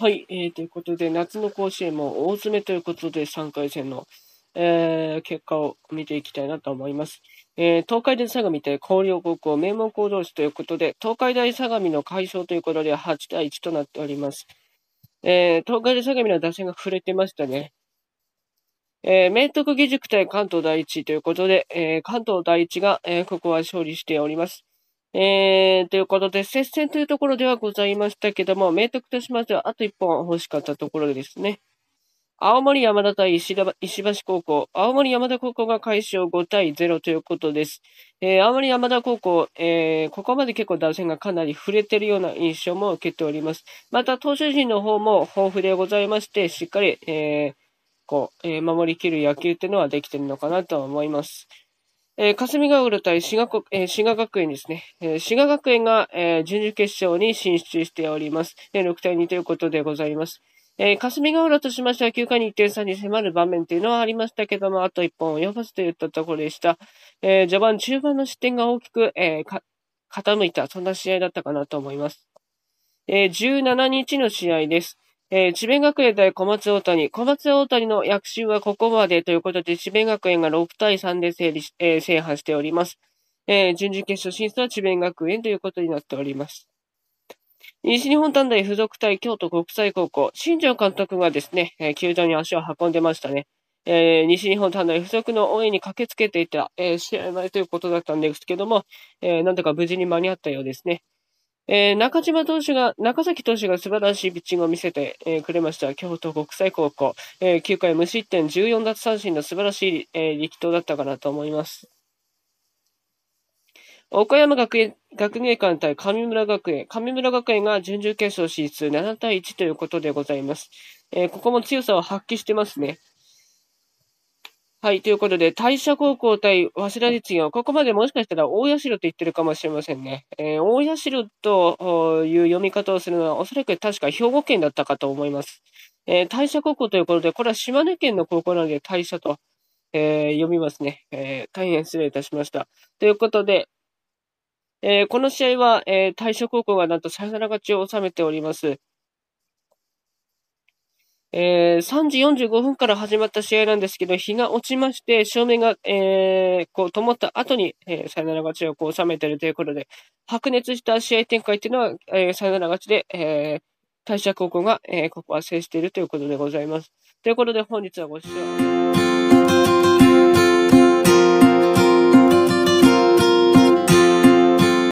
はい、えー、ということで、夏の甲子園も大詰めということで、3回戦の、えー、結果を見ていきたいなと思います。えー、東海大相模対広陵高校名門校同士ということで、東海大相模の快勝ということで、8対1となっております。えー、東海大相模の打線が触れてましたね。えー、明徳義塾対関東第一ということで、えー、関東第一が、えー、ここは勝利しております。えー、ということで、接戦というところではございましたけども、明徳としましては、あと1本欲しかったところですね。青森山田対石橋高校。青森山田高校が開始を5対0ということです。えー、青森山田高校、えー、ここまで結構打線がかなり触れてるような印象も受けております。また、投手陣の方も豊富でございまして、しっかり、えー、こう、えー、守りきる野球っていうのはできてるのかなと思います。えー、霞ヶ浦対滋賀国、えー、滋賀学園ですね。えー、滋賀学園が、えー、準々決勝に進出しております。えー、6対2ということでございます。えー、霞ヶ浦としましては9回に1点差に迫る場面というのはありましたけども、あと1本及ばずといったところでした。えー、序盤、中盤の失点が大きく、えー、傾いた、そんな試合だったかなと思います。えー、17日の試合です。えー、智弁学園対小松大谷。小松大谷の躍進はここまでということで、智弁学園が6対3で整理し、えー、制覇しております。えー、準々決勝進出は智弁学園ということになっております。西日本短大附属対京都国際高校。新庄監督がですね、えー、球場に足を運んでましたね。えー、西日本短大附属の応援に駆けつけていた、えー、試合前ということだったんですけども、えー、なんとか無事に間に合ったようですね。えー、中島投手が、中崎投手が素晴らしいピッチングを見せて、えー、くれました。京都国際高校、えー、9回無失点14奪三振の素晴らしい、え力投だったかなと思います。岡山学園学芸館対神村学園。神村学園が準々決勝進出7対1ということでございます。えここも強さを発揮してますね。はい、ということで、大社高校対早稲田実業、ここまでもしかしたら大社と言ってるかもしれませんね。えー、大社という読み方をするのは、おそらく確か兵庫県だったかと思います。えー、大社高校ということで、これは島根県の高校なので、大社と、えー、読みますね、えー、大変失礼いたしました。ということで、えー、この試合は、えー、大社高校がなんとサヨナラ勝ちを収めております。えー、3時45分から始まった試合なんですけど、日が落ちまして、照明が、えー、こう、灯った後に、えー、サヨナラ勝ちをこう収めてるということで、白熱した試合展開っていうのは、えー、サヨナラ勝ちで、えー、大社高校が、えー、ここは制しているということでございます。ということで、本日はご視聴ありがとうございました。